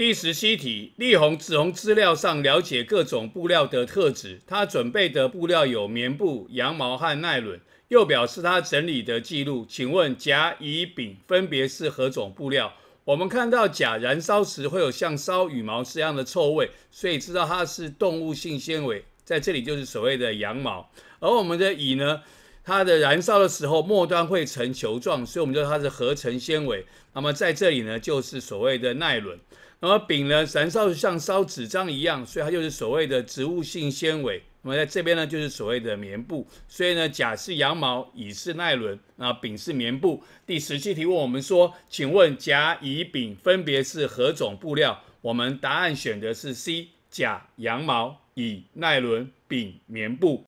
第十七题，力宏从资料上了解各种布料的特质。他准备的布料有棉布、羊毛和耐纶。又表示他整理的记录。请问甲、乙、丙分别是何种布料？我们看到甲燃烧时会有像烧羽毛这样的臭味，所以知道它是动物性纤维，在这里就是所谓的羊毛。而我们的乙呢？它的燃烧的时候末端会呈球状，所以我们叫它是合成纤维。那么在这里呢，就是所谓的耐纶。那么丙呢，燃烧像烧纸张一样，所以它就是所谓的植物性纤维。那么在这边呢，就是所谓的棉布。所以呢，甲是羊毛，乙是耐纶，那丙是棉布。第十七题问我们说，请问甲、乙、丙分别是何种布料？我们答案选的是 C：甲羊毛，乙耐纶，丙棉布。